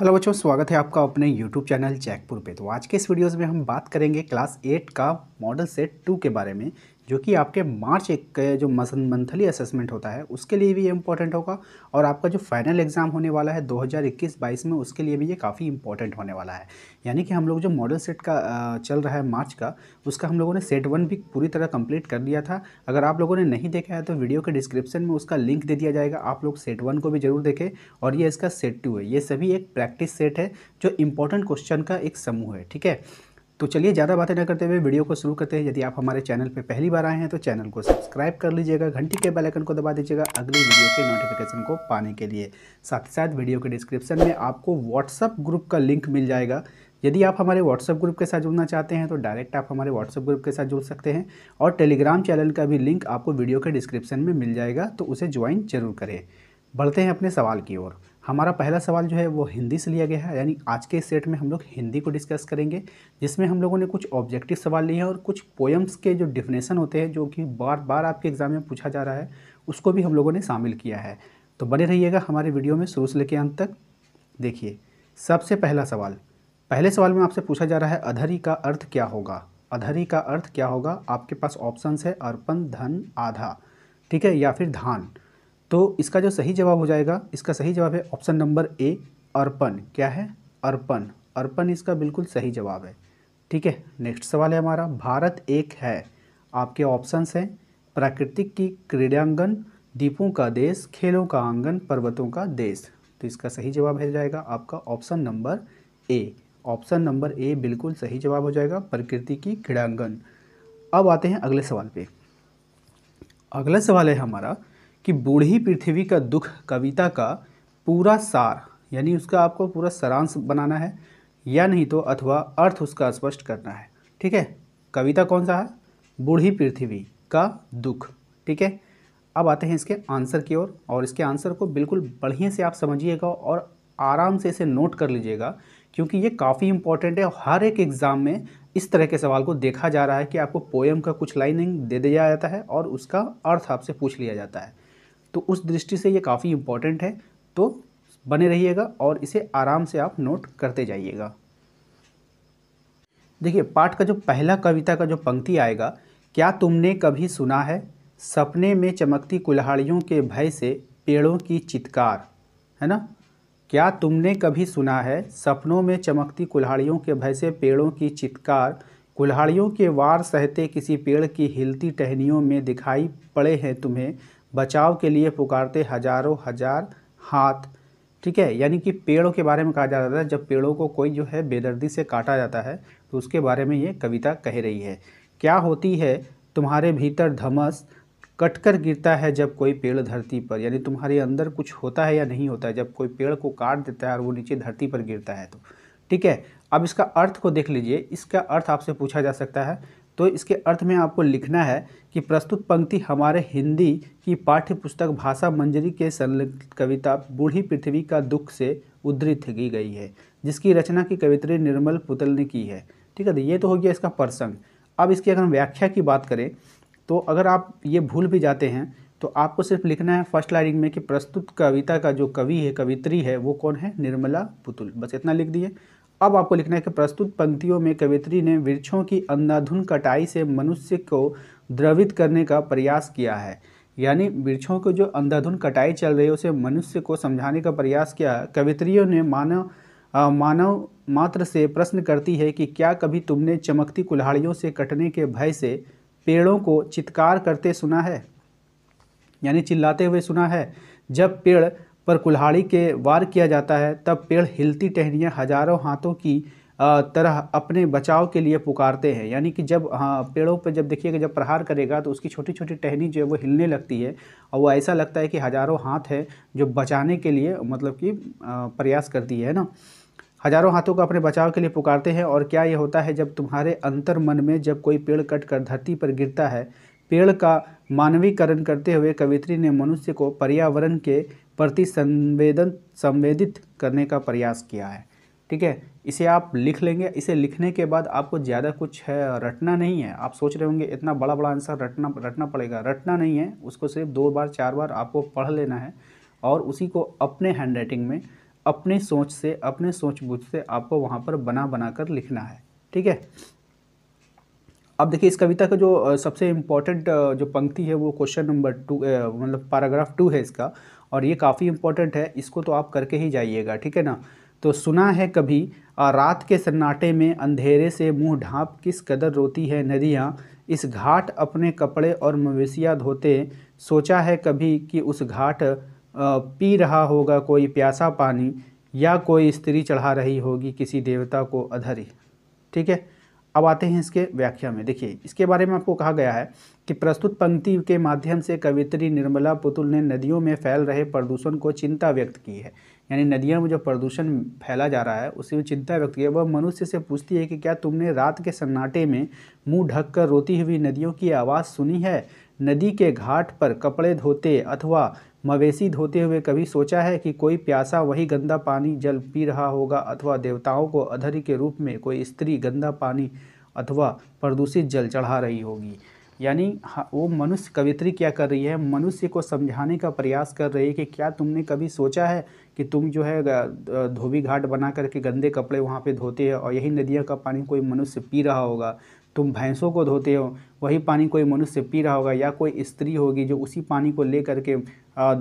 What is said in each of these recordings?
hello बच्चों स्वागत है आपका अपने यूट्यूब चैनल जैकपुर पे तो आज के इस वीडियोस में हम बात करेंगे क्लास एट का मॉडल सेट टू के बारे में जो कि आपके मार्च एक जो मंथली असेसमेंट होता है उसके लिए भी ये इंपॉर्टेंट होगा और आपका जो फाइनल एग्ज़ाम होने वाला है 2021-22 में उसके लिए भी ये काफ़ी इंपॉर्टेंट होने वाला है यानी कि हम लोग जो मॉडल सेट का चल रहा है मार्च का उसका हम लोगों ने सेट वन भी पूरी तरह कंप्लीट कर लिया था अगर आप लोगों ने नहीं देखा है तो वीडियो के डिस्क्रिप्शन में उसका लिंक दे दिया जाएगा आप लोग सेट वन को भी जरूर देखें और ये इसका सेट टू है ये सभी एक प्रैक्टिस सेट है जो इंपॉर्टेंट क्वेश्चन का एक समूह है ठीक है तो चलिए ज़्यादा बातें ना करते हुए वीडियो को शुरू करते हैं यदि आप हमारे चैनल पर पहली बार आए हैं तो चैनल को सब्सक्राइब कर लीजिएगा घंटी के बेल आइकन को दबा दीजिएगा अगली वीडियो के नोटिफिकेशन को पाने के लिए साथ ही साथ वीडियो के डिस्क्रिप्शन में आपको व्हाट्सअप ग्रुप का लिंक मिल जाएगा यदि आप हमारे व्हाट्सअप ग्रुप के साथ जुड़ना चाहते हैं तो डायरेक्ट आप हमारे व्हाट्सअप ग्रुप के साथ जुड़ सकते हैं और टेलीग्राम चैनल का भी लिंक आपको वीडियो के डिस्क्रिप्शन में मिल जाएगा तो उसे ज्वाइन जरूर करें बढ़ते हैं अपने सवाल की ओर हमारा पहला सवाल जो है वो हिंदी से लिया गया है यानी आज के सेट में हम लोग हिंदी को डिस्कस करेंगे जिसमें हम लोगों ने कुछ ऑब्जेक्टिव सवाल लिए हैं और कुछ पोएम्स के जो डिफिनेशन होते हैं जो कि बार बार आपके एग्ज़ाम में पूछा जा रहा है उसको भी हम लोगों ने शामिल किया है तो बने रहिएगा हमारे वीडियो में शुरू से लेकर अंत तक देखिए सबसे पहला सवाल पहले सवाल में आपसे पूछा जा रहा है अधरी का अर्थ क्या होगा अधरी का अर्थ क्या होगा आपके पास ऑप्शंस है अर्पण धन आधा ठीक है या फिर धान तो इसका जो सही जवाब हो जाएगा इसका सही जवाब है ऑप्शन नंबर ए अर्पण क्या है अर्पण अर्पण इसका बिल्कुल सही जवाब है ठीक है नेक्स्ट सवाल है हमारा भारत एक है आपके ऑप्शंस हैं प्राकृतिक की क्रीडांगन दीपों का देश खेलों का आंगन पर्वतों का देश तो इसका सही जवाब हो जाएगा आपका option number A option number A बिल्कुल सही जवाब हो जाएगा प्रकृति की क्रीडांगन अब आते हैं अगले सवाल पे अगला सवाल है हमारा कि बूढ़ी पृथ्वी का दुख कविता का पूरा सार यानी उसका आपको पूरा सारांश बनाना है या नहीं तो अथवा अर्थ उसका स्पष्ट करना है ठीक है कविता कौन सा है बूढ़ी पृथ्वी का दुख ठीक है अब आते हैं इसके आंसर की ओर और, और इसके आंसर को बिल्कुल बढ़िया से आप समझिएगा और आराम से इसे नोट कर लीजिएगा क्योंकि ये काफ़ी इंपॉर्टेंट है हर एक एग्ज़ाम में इस तरह के सवाल को देखा जा रहा है कि आपको पोएम का कुछ लाइनिंग दे दिया जाता है और उसका अर्थ आपसे पूछ लिया जाता है तो उस दृष्टि से ये काफ़ी इम्पॉर्टेंट है तो बने रहिएगा और इसे आराम से आप नोट करते जाइएगा देखिए पाठ का जो पहला कविता का जो पंक्ति आएगा क्या तुमने कभी सुना है सपने में चमकती कुल्हाड़ियों के भय से पेड़ों की चित्कार है ना क्या तुमने कभी सुना है सपनों में चमकती कुल्हाड़ियों के भय से पेड़ों की चित्कार कुल्हाड़ियों के वार सहते किसी पेड़ की हिलती टहनियों में दिखाई पड़े हैं तुम्हें बचाव के लिए पुकारते हजारों हजार हाथ ठीक है यानी कि पेड़ों के बारे में कहा जाता था जब पेड़ों को कोई जो है बेदर्दी से काटा जाता है तो उसके बारे में ये कविता कह रही है क्या होती है तुम्हारे भीतर धमस कटकर गिरता है जब कोई पेड़ धरती पर यानी तुम्हारे अंदर कुछ होता है या नहीं होता है जब कोई पेड़ को काट देता है और वो नीचे धरती पर गिरता है तो ठीक है अब इसका अर्थ को देख लीजिए इसका अर्थ आपसे पूछा जा सकता है तो इसके अर्थ में आपको लिखना है कि प्रस्तुत पंक्ति हमारे हिंदी की पाठ्य पुस्तक भाषा मंजरी के संलग्न कविता बूढ़ी पृथ्वी का दुख से उद्धृत की गई है जिसकी रचना की कवित्री निर्मल पुतल ने की है ठीक है तो ये तो हो गया इसका प्रसंग अब इसकी अगर हम व्याख्या की बात करें तो अगर आप ये भूल भी जाते हैं तो आपको सिर्फ लिखना है फर्स्ट लाइनिंग में कि प्रस्तुत कविता का जो कवि है कवित्री है वो कौन है निर्मला पुतुल बस इतना लिख दिए अब आपको लिखना है कि प्रस्तुत पंक्तियों में कवित्री ने वृक्षों की अंधाधुन कटाई से मनुष्य को द्रवित करने का प्रयास किया है यानी वृक्षों को जो अंधाधुन कटाई चल रही है उसे मनुष्य को समझाने का प्रयास किया है कवित्रियों ने मानव मानव मात्र से प्रश्न करती है कि क्या कभी तुमने चमकती कुल्हाड़ियों से कटने के भय से पेड़ों को चित्कार करते सुना है यानी चिल्लाते हुए सुना है जब पेड़ पर कुल्हाड़ी के वार किया जाता है तब पेड़ हिलती टहनियाँ हजारों हाथों की तरह अपने बचाव के लिए पुकारते हैं यानी कि जब हाँ पेड़ों पर पे जब देखिएगा जब प्रहार करेगा तो उसकी छोटी छोटी टहनी जो है वो हिलने लगती है और वो ऐसा लगता है कि हजारों हाथ है जो बचाने के लिए मतलब कि प्रयास करती है ना हजारों हाथों को अपने बचाव के लिए पुकारते हैं और क्या ये होता है जब तुम्हारे अंतर मन में जब कोई पेड़ कट कर धरती पर गिरता है पेड़ का मानवीकरण करते हुए कवित्री ने मनुष्य को पर्यावरण के प्रति संवेदन संवेदित करने का प्रयास किया है ठीक है इसे आप लिख लेंगे इसे लिखने के बाद आपको ज़्यादा कुछ है रटना नहीं है आप सोच रहे होंगे इतना बड़ा बड़ा आंसर रटना रटना पड़ेगा रटना नहीं है उसको सिर्फ दो बार चार बार आपको पढ़ लेना है और उसी को अपने हैंड राइटिंग में अपने सोच से अपने सोच बूझ से आपको वहाँ पर बना बना कर लिखना है ठीक है अब देखिए इस कविता का जो सबसे इम्पॉर्टेंट जो पंक्ति है वो क्वेश्चन नंबर टू मतलब पैराग्राफ टू है इसका और ये काफ़ी इम्पॉर्टेंट है इसको तो आप करके ही जाइएगा ठीक है ना तो सुना है कभी रात के सन्नाटे में अंधेरे से मुंह ढांप किस कदर रोती है नदियाँ इस घाट अपने कपड़े और मवेशियाँ धोते सोचा है कभी कि उस घाट पी रहा होगा कोई प्यासा पानी या कोई स्त्री चढ़ा रही होगी किसी देवता को अधरी ठीक है अब आते हैं इसके व्याख्या में देखिए इसके बारे में आपको कहा गया है कि प्रस्तुत पंक्ति के माध्यम से कवित्री निर्मला पुतुल ने नदियों में फैल रहे प्रदूषण को चिंता व्यक्त की है यानी नदियों में जो प्रदूषण फैला जा रहा है उसी में चिंता व्यक्त की है वह मनुष्य से पूछती है कि क्या तुमने रात के सन्नाटे में मुँह ढककर रोती हुई नदियों की आवाज़ सुनी है नदी के घाट पर कपड़े धोते अथवा मवेशी धोते हुए कभी सोचा है कि कोई प्यासा वही गंदा पानी जल पी रहा होगा अथवा देवताओं को अधरी के रूप में कोई स्त्री गंदा पानी अथवा प्रदूषित जल चढ़ा रही होगी यानी हाँ, वो मनुष्य कवित्री क्या कर रही है मनुष्य को समझाने का प्रयास कर रही है कि क्या तुमने कभी सोचा है कि तुम जो है धोबी घाट बना करके गंदे कपड़े वहाँ पे धोते हो और यही नदियों का पानी कोई मनुष्य पी रहा होगा तुम भैंसों को धोते हो वही पानी कोई मनुष्य पी रहा होगा या कोई स्त्री होगी जो उसी पानी को ले करके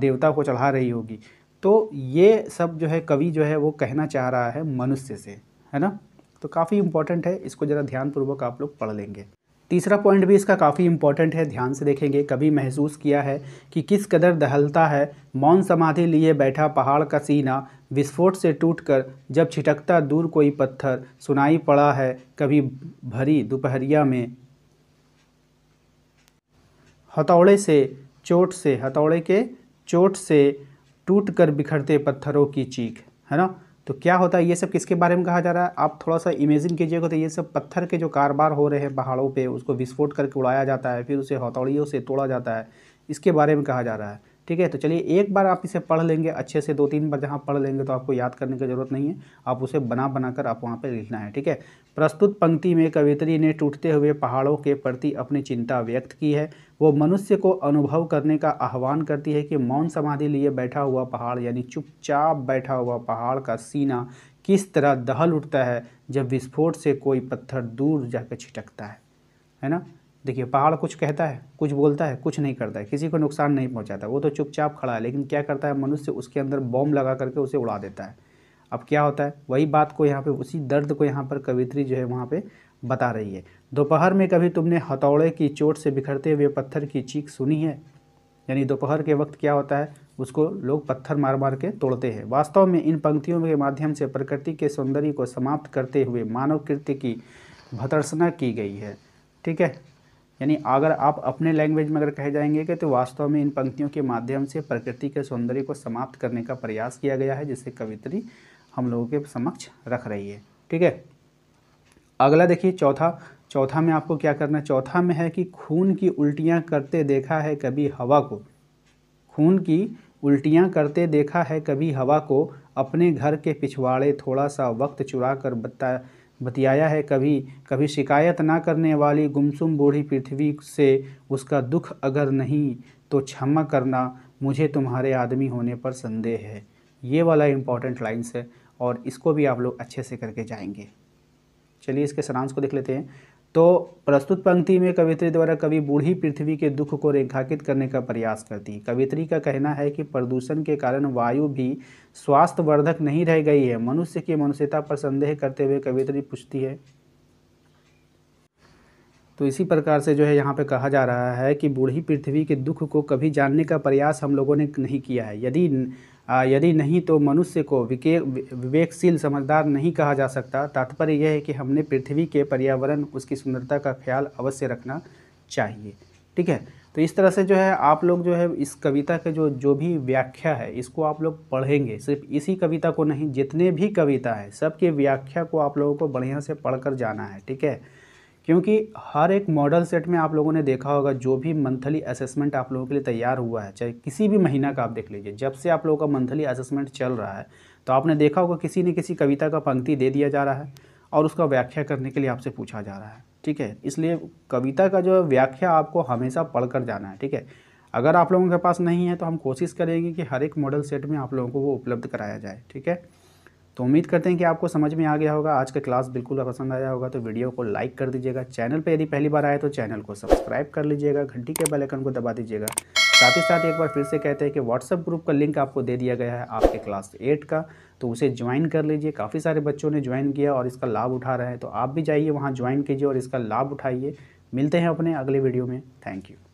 देवता को चढ़ा रही होगी तो ये सब जो है कवि जो है वो कहना चाह रहा है मनुष्य से है ना तो काफ़ी इम्पॉर्टेंट है इसको ज़रा ध्यानपूर्वक आप लोग पढ़ लेंगे तीसरा पॉइंट भी इसका काफ़ी इम्पोर्टेंट है ध्यान से देखेंगे कभी महसूस किया है कि किस कदर दहलता है मौन समाधि लिए बैठा पहाड़ का सीना विस्फोट से टूटकर जब छिटकता दूर कोई पत्थर सुनाई पड़ा है कभी भरी दोपहरिया में हथौड़े से चोट से हथौड़े के चोट से टूट कर बिखरते पत्थरों की चीख है ना तो क्या होता है ये सब किसके बारे में कहा जा रहा है आप थोड़ा सा इमेजिन कीजिएगा तो ये सब पत्थर के जो कारोबार हो रहे हैं पहाड़ों पे उसको विस्फोट करके उड़ाया जाता है फिर उसे हथौड़ियों से तोड़ा जाता है इसके बारे में कहा जा रहा है ठीक है तो चलिए एक बार आप इसे पढ़ लेंगे अच्छे से दो तीन बार जहाँ पढ़ लेंगे तो आपको याद करने की ज़रूरत नहीं है आप उसे बना बना कर आप वहाँ पर लिखना है ठीक है प्रस्तुत पंक्ति में कवित्री ने टूटते हुए पहाड़ों के प्रति अपनी चिंता व्यक्त की है वो मनुष्य को अनुभव करने का आह्वान करती है कि मौन समाधि लिए बैठा हुआ पहाड़ यानी चुपचाप बैठा हुआ पहाड़ का सीना किस तरह दहल उठता है जब विस्फोट से कोई पत्थर दूर जाकर छिटकता है है ना देखिए पहाड़ कुछ कहता है कुछ बोलता है कुछ नहीं करता है किसी को नुकसान नहीं पहुंचाता वो तो चुपचाप खड़ा है लेकिन क्या करता है मनुष्य उसके अंदर बॉम्ब लगा करके उसे उड़ा देता है अब क्या होता है वही बात को यहाँ पे उसी दर्द को यहाँ पर कवित्री जो है वहाँ पे बता रही है दोपहर में कभी तुमने हथौड़े की चोट से बिखरते हुए पत्थर की चीख सुनी है यानी दोपहर के वक्त क्या होता है उसको लोग पत्थर मार मार के तोड़ते हैं वास्तव में इन पंक्तियों के माध्यम से प्रकृति के सौंदर्य को समाप्त करते हुए मानव कृत्य की भतरसना की गई है ठीक है यानी अगर आप अपने लैंग्वेज में अगर कहे जाएंगे कि तो वास्तव में इन पंक्तियों के माध्यम से प्रकृति के सौंदर्य को समाप्त करने का प्रयास किया गया है जिसे कवित्री हम लोगों के समक्ष रख रही है ठीक है अगला देखिए चौथा चौथा में आपको क्या करना है चौथा में है कि खून की उल्टियाँ करते देखा है कभी हवा को खून की उल्टियाँ करते देखा है कभी हवा को अपने घर के पिछवाड़े थोड़ा सा वक्त चुरा कर बता बतियाया है कभी कभी शिकायत ना करने वाली गुमसुम बूढ़ी पृथ्वी से उसका दुख अगर नहीं तो क्षमा करना मुझे तुम्हारे आदमी होने पर संदेह है ये वाला इम्पॉर्टेंट लाइन्स है और इसको भी आप लोग अच्छे से करके जाएंगे चलिए इसके सरांश को देख लेते हैं तो प्रस्तुत पंक्ति में कवित्री द्वारा कवि बूढ़ी पृथ्वी के दुख को रेखांकित करने का प्रयास करती है कवित्री का कहना है कि प्रदूषण के कारण वायु भी स्वास्थ्यवर्धक नहीं रह गई है मनुष्य की मनुष्यता पर संदेह करते हुए कवित्री पूछती है तो इसी प्रकार से जो है यहाँ पे कहा जा रहा है कि बूढ़ी पृथ्वी के दुख को कभी जानने का प्रयास हम लोगों ने नहीं किया है यदि यदि नहीं तो मनुष्य को विवेकशील समझदार नहीं कहा जा सकता तात्पर्य यह है कि हमने पृथ्वी के पर्यावरण उसकी सुंदरता का ख्याल अवश्य रखना चाहिए ठीक है तो इस तरह से जो है आप लोग जो है इस कविता के जो जो भी व्याख्या है इसको आप लोग पढ़ेंगे सिर्फ इसी कविता को नहीं जितने भी कविता है सबके व्याख्या को आप लोगों को बढ़िया से पढ़कर जाना है ठीक है क्योंकि हर एक मॉडल सेट में आप लोगों ने देखा होगा जो भी मंथली असेसमेंट आप लोगों के लिए तैयार हुआ है चाहे किसी भी महीना का आप देख लीजिए जब से आप लोगों का मंथली असेसमेंट चल रहा है तो आपने देखा होगा किसी न किसी कविता का पंक्ति दे दिया जा रहा है और उसका व्याख्या करने के लिए आपसे पूछा जा रहा है ठीक है इसलिए कविता का जो व्याख्या आपको हमेशा पढ़ कर जाना है ठीक है अगर आप लोगों के पास नहीं है तो हम कोशिश करेंगे कि हर एक मॉडल सेट में आप लोगों को वो उपलब्ध कराया जाए ठीक है तो उम्मीद करते हैं कि आपको समझ में आ गया होगा आज का क्लास बिल्कुल पसंद आया होगा तो वीडियो को लाइक कर दीजिएगा चैनल पर यदि पहली बार आए तो चैनल को सब्सक्राइब कर लीजिएगा घंटी के बेल को दबा दीजिएगा साथ ही साथ एक बार फिर से कहते हैं कि व्हाट्सअप ग्रुप का लिंक आपको दे दिया गया है आपके क्लास एट का तो उसे ज्वाइन कर लीजिए काफ़ी सारे बच्चों ने ज्वाइन किया और इसका लाभ उठा रहे हैं तो आप भी जाइए वहाँ ज्वाइन कीजिए और इसका लाभ उठाइए मिलते हैं अपने अगले वीडियो में थैंक यू